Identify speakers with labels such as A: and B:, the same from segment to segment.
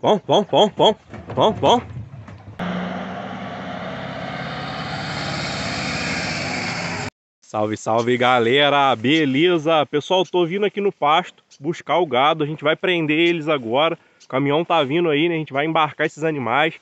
A: Bom, bom, bom, bom, bom, bom. Salve, salve galera, beleza? Pessoal, tô vindo aqui no pasto buscar o gado, a gente vai prender eles agora. O caminhão tá vindo aí, né? A gente vai embarcar esses animais,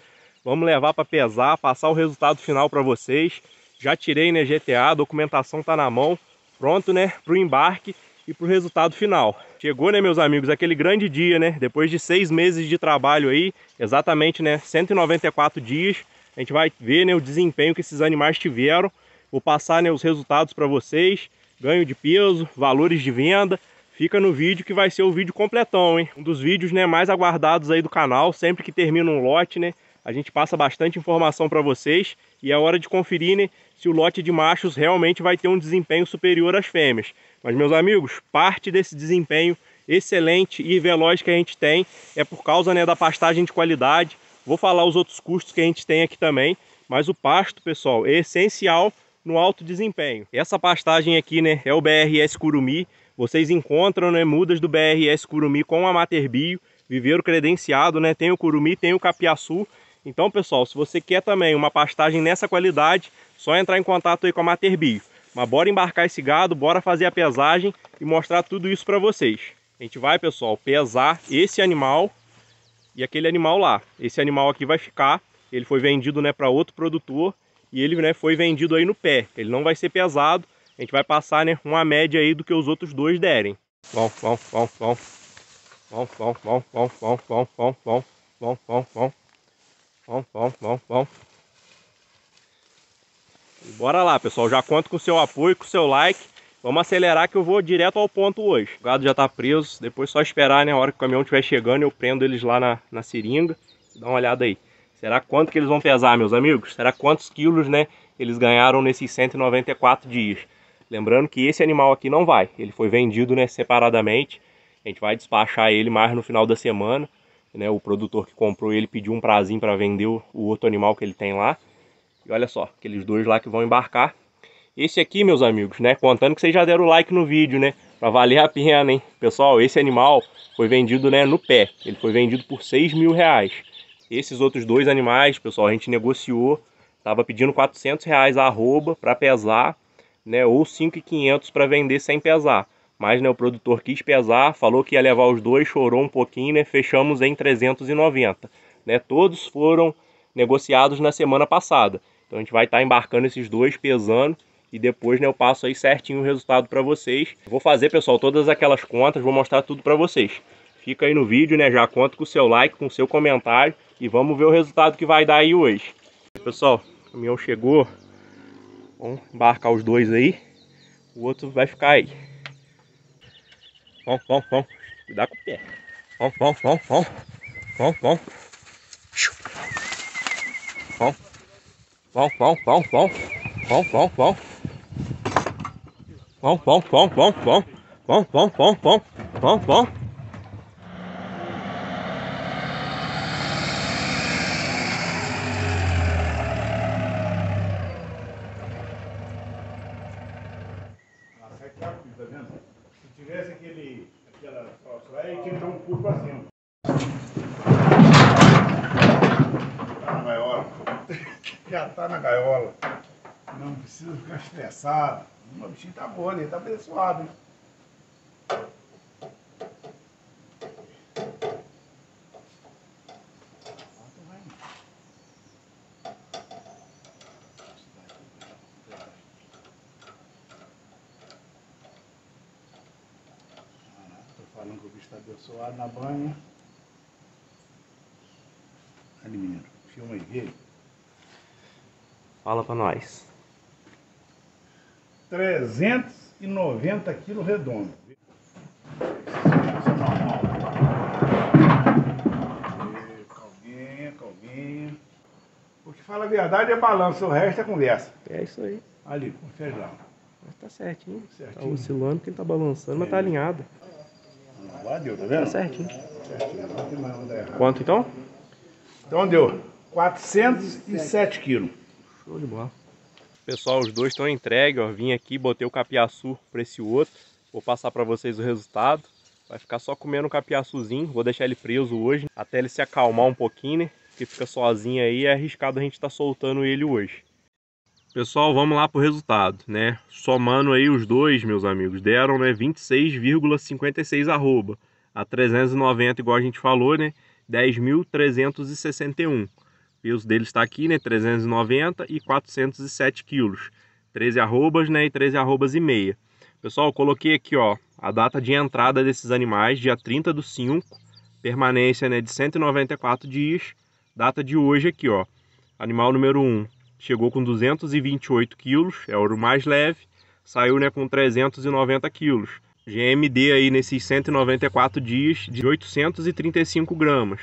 A: vamos levar para pesar, passar o resultado final para vocês. Já tirei, né, GTA, a documentação tá na mão, pronto, né, pro embarque e para o resultado final. Chegou, né, meus amigos, aquele grande dia, né? Depois de seis meses de trabalho aí, exatamente, né, 194 dias, a gente vai ver né, o desempenho que esses animais tiveram. Vou passar né, os resultados para vocês, ganho de peso, valores de venda. Fica no vídeo que vai ser o vídeo completão, hein? Um dos vídeos né, mais aguardados aí do canal, sempre que termina um lote, né? A gente passa bastante informação para vocês e é hora de conferir né, se o lote de machos realmente vai ter um desempenho superior às fêmeas. Mas, meus amigos, parte desse desempenho excelente e veloz que a gente tem é por causa né, da pastagem de qualidade. Vou falar os outros custos que a gente tem aqui também, mas o pasto, pessoal, é essencial no alto desempenho. Essa pastagem aqui né, é o BRS Curumi. Vocês encontram né, mudas do BRS Curumi com a Mater Bio, viveiro credenciado, né? tem o Curumi, tem o Capiaçu. Então, pessoal, se você quer também uma pastagem nessa qualidade, só entrar em contato aí com a Mater Bio. Mas bora embarcar esse gado, bora fazer a pesagem e mostrar tudo isso para vocês. A gente vai, pessoal, pesar esse animal e aquele animal lá. Esse animal aqui vai ficar, ele foi vendido né, para outro produtor e ele né, foi vendido aí no pé. Ele não vai ser pesado, a gente vai passar né, uma média aí do que os outros dois derem. Vão, vão, vão, vão. Vão, vão, vão, vão, vão, vão, vão, vão, vão, vão, vão, vão, vão, e bora lá, pessoal. Já conto com o seu apoio, com o seu like. Vamos acelerar que eu vou direto ao ponto hoje. O gado já tá preso, depois só esperar, né? A hora que o caminhão estiver chegando, eu prendo eles lá na, na seringa. Dá uma olhada aí. Será quanto que eles vão pesar, meus amigos? Será quantos quilos, né, eles ganharam nesses 194 dias? Lembrando que esse animal aqui não vai. Ele foi vendido, né, separadamente. A gente vai despachar ele mais no final da semana. Né, o produtor que comprou ele pediu um prazinho para vender o outro animal que ele tem lá. E olha só, aqueles dois lá que vão embarcar. Esse aqui, meus amigos, né? Contando que vocês já deram like no vídeo, né? Pra valer a pena, hein? Pessoal, esse animal foi vendido né, no pé. Ele foi vendido por 6 mil reais. Esses outros dois animais, pessoal, a gente negociou. Tava pedindo 400 reais a arroba pra pesar, né? Ou 5,500 para vender sem pesar. Mas né, o produtor quis pesar, falou que ia levar os dois, chorou um pouquinho, né? Fechamos em 390. Né? Todos foram negociados na semana passada. Então a gente vai estar tá embarcando esses dois, pesando e depois né, eu passo aí certinho o resultado para vocês. Vou fazer, pessoal, todas aquelas contas, vou mostrar tudo para vocês. Fica aí no vídeo, né? Já conta com o seu like, com o seu comentário e vamos ver o resultado que vai dar aí hoje. Pessoal, o caminhão chegou. Vamos embarcar os dois aí. O outro vai ficar aí. Vamos, vamos, vamos. Cuidado com o pé. Vamos, vamos, vamos, vamos. Vamos, vamos. Vamos. Vão, vão, vão, vão. Vão, vão, vão. Vão, vão, vão, vão, vão. Vão, vão, vão, vão. Vão, vão. está na gaiola. Não precisa ficar estressado. O meu bichinho tá bom, Ele tá abençoado, né? falando que o bicho está abençoado na banha. Ali, menino, filma aí, vê aí. Fala para nós. 390 quilos redondo. calminha calminha O que fala a verdade é balanço, o resto é conversa. É isso aí. Ali, confere lá. Mas tá certinho. Tá certinho. Tá oscilando quem ele tá balançando, é. mas tá alinhado. Agora deu, tá vendo? Tá certinho. certinho. Quanto então? Então deu 407 quilos. Show de bola. Pessoal, os dois estão entregues, ó. Vim aqui, botei o capiaçu para esse outro. Vou passar para vocês o resultado. Vai ficar só comendo o capiaçuzinho. Vou deixar ele preso hoje, até ele se acalmar um pouquinho, né? Porque fica sozinho aí, é arriscado a gente estar tá soltando ele hoje. Pessoal, vamos lá pro resultado, né? Somando aí os dois, meus amigos, deram, né, 26,56 arroba. A 390, igual a gente falou, né, 10.361 peso dele está aqui, né, 390 e 407 quilos, 13 arrobas, né, e 13 arrobas e meia. Pessoal, coloquei aqui, ó, a data de entrada desses animais, dia 30 do 5, permanência, né, de 194 dias, data de hoje aqui, ó, animal número 1 chegou com 228 quilos, é o mais leve, saiu, né, com 390 quilos. GMD aí nesses 194 dias de 835 gramas.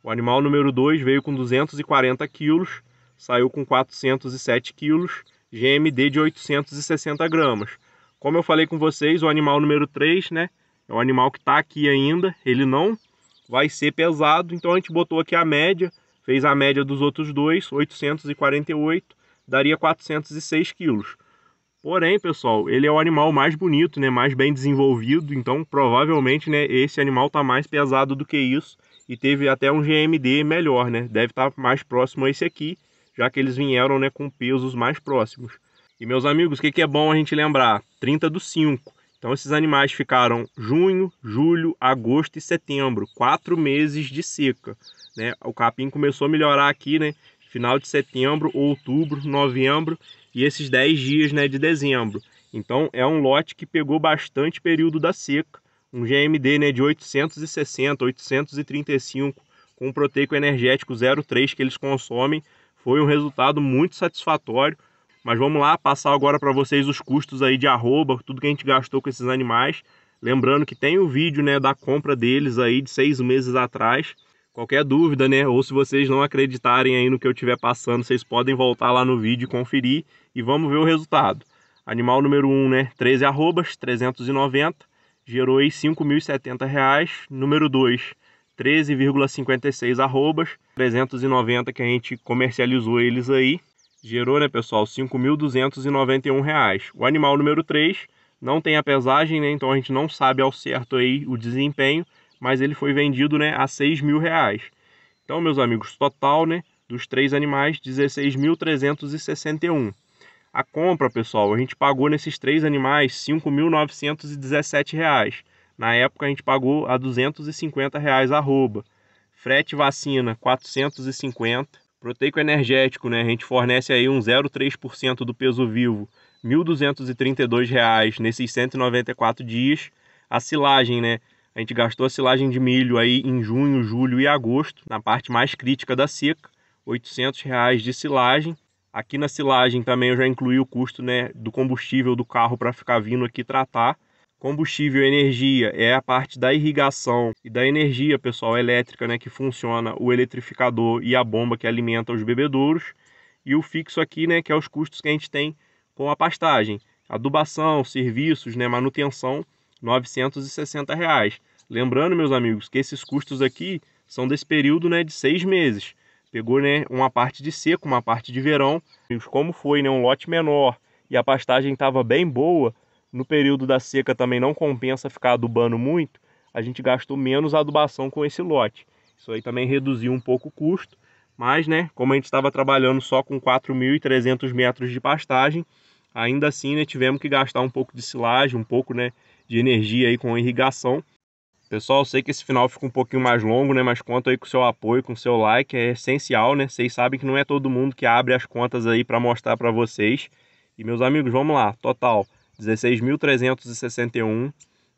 A: O animal número 2 veio com 240 quilos, saiu com 407 quilos, GMD de 860 gramas. Como eu falei com vocês, o animal número 3, né? É um animal que está aqui ainda, ele não vai ser pesado, então a gente botou aqui a média, fez a média dos outros dois, 848, daria 406 quilos. Porém, pessoal, ele é o animal mais bonito, né? Mais bem desenvolvido, então provavelmente, né? Esse animal está mais pesado do que isso e teve até um GMD melhor, né? Deve estar tá mais próximo a esse aqui, já que eles vieram né, com pesos mais próximos. E meus amigos, o que, que é bom a gente lembrar? 30 do 5. Então esses animais ficaram junho, julho, agosto e setembro, quatro meses de seca. Né? O capim começou a melhorar aqui, né? Final de setembro, outubro, novembro e esses 10 dias né, de dezembro. Então é um lote que pegou bastante período da seca um GMD né, de 860, 835, com um proteico energético 0,3 que eles consomem. Foi um resultado muito satisfatório. Mas vamos lá passar agora para vocês os custos aí de arroba, tudo que a gente gastou com esses animais. Lembrando que tem o um vídeo né, da compra deles aí de seis meses atrás. Qualquer dúvida, né? Ou se vocês não acreditarem aí no que eu estiver passando, vocês podem voltar lá no vídeo e conferir. E vamos ver o resultado. Animal número 1, um, né? 13 arrobas, 390 gerou aí R$ 5.070. Número 2, 13,56 arrobas, 390 que a gente comercializou eles aí. Gerou, né, pessoal, R$ 5.291. O animal número 3 não tem a pesagem, né, então a gente não sabe ao certo aí o desempenho, mas ele foi vendido, né, a R$ reais Então, meus amigos, total, né, dos três animais, 16.361. A compra, pessoal, a gente pagou nesses três animais R$ 5.917. Na época a gente pagou a R$ 250 reais arroba. Frete vacina 450. Proteico energético, né? A gente fornece aí um 0,3% do peso vivo, R$ 1.232 nesses 194 dias. A silagem, né? A gente gastou a silagem de milho aí em junho, julho e agosto, na parte mais crítica da seca, R$ 800 de silagem. Aqui na silagem também eu já incluí o custo né, do combustível do carro para ficar vindo aqui tratar. Combustível, energia é a parte da irrigação e da energia, pessoal, elétrica, né, que funciona o eletrificador e a bomba que alimenta os bebedouros. E o fixo aqui, né, que é os custos que a gente tem com a pastagem, adubação, serviços, né, manutenção, 960 reais. Lembrando, meus amigos, que esses custos aqui são desse período, né, de seis meses. Pegou né, uma parte de seco, uma parte de verão. E como foi né, um lote menor e a pastagem estava bem boa, no período da seca também não compensa ficar adubando muito. A gente gastou menos adubação com esse lote. Isso aí também reduziu um pouco o custo. Mas, né, como a gente estava trabalhando só com 4.300 metros de pastagem, ainda assim, né, tivemos que gastar um pouco de silagem, um pouco, né, de energia aí com irrigação Pessoal, sei que esse final fica um pouquinho mais longo, né? Mas conta aí com o seu apoio, com o seu like, é essencial, né? Vocês sabem que não é todo mundo que abre as contas aí para mostrar para vocês. E meus amigos, vamos lá, total 16.361,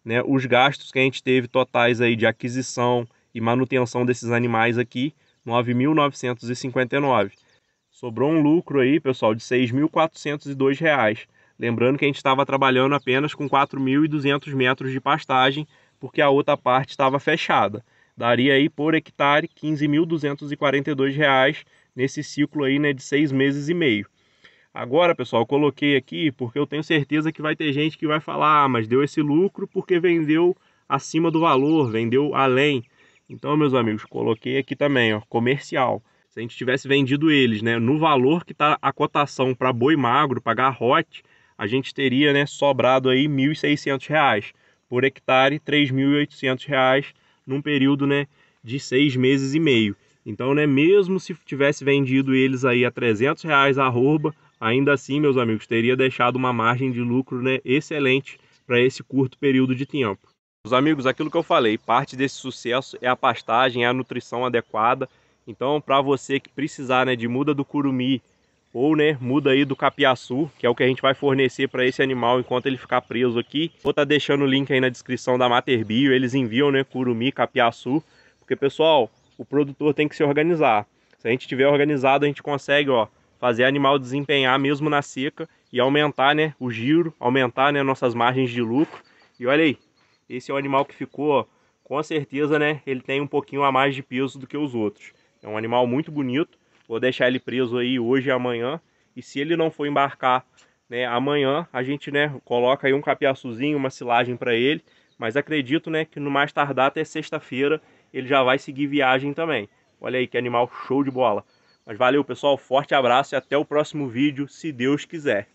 A: né? Os gastos que a gente teve totais aí de aquisição e manutenção desses animais aqui, 9.959. Sobrou um lucro aí, pessoal, de R$ reais. Lembrando que a gente estava trabalhando apenas com 4.200 metros de pastagem porque a outra parte estava fechada. Daria aí por hectare R$ 15.242 nesse ciclo aí né, de seis meses e meio. Agora, pessoal, coloquei aqui porque eu tenho certeza que vai ter gente que vai falar, ah, mas deu esse lucro porque vendeu acima do valor, vendeu além. Então, meus amigos, coloquei aqui também, ó, comercial. Se a gente tivesse vendido eles, né, no valor que está a cotação para boi magro, para garrote, a gente teria, né, sobrado aí R$ 1.600 por hectare, R$ 3.800 num período né, de seis meses e meio. Então, né, mesmo se tivesse vendido eles aí a 300 reais a arroba, ainda assim, meus amigos, teria deixado uma margem de lucro né, excelente para esse curto período de tempo. Meus amigos, aquilo que eu falei, parte desse sucesso é a pastagem, é a nutrição adequada. Então, para você que precisar né, de muda do curumi ou né, muda aí do capiaçu, que é o que a gente vai fornecer para esse animal enquanto ele ficar preso aqui. Vou estar tá deixando o link aí na descrição da Mater Bio, eles enviam né, curumi, capiaçu, porque pessoal, o produtor tem que se organizar. Se a gente tiver organizado, a gente consegue ó, fazer animal desempenhar mesmo na seca e aumentar né, o giro, aumentar né, nossas margens de lucro. E olha aí, esse é o animal que ficou, ó, com certeza, né, ele tem um pouquinho a mais de peso do que os outros. É um animal muito bonito Vou deixar ele preso aí hoje e amanhã. E se ele não for embarcar né, amanhã, a gente né, coloca aí um capiaçuzinho, uma silagem para ele. Mas acredito né, que no mais tardar até sexta-feira ele já vai seguir viagem também. Olha aí que animal show de bola. Mas valeu pessoal, forte abraço e até o próximo vídeo, se Deus quiser.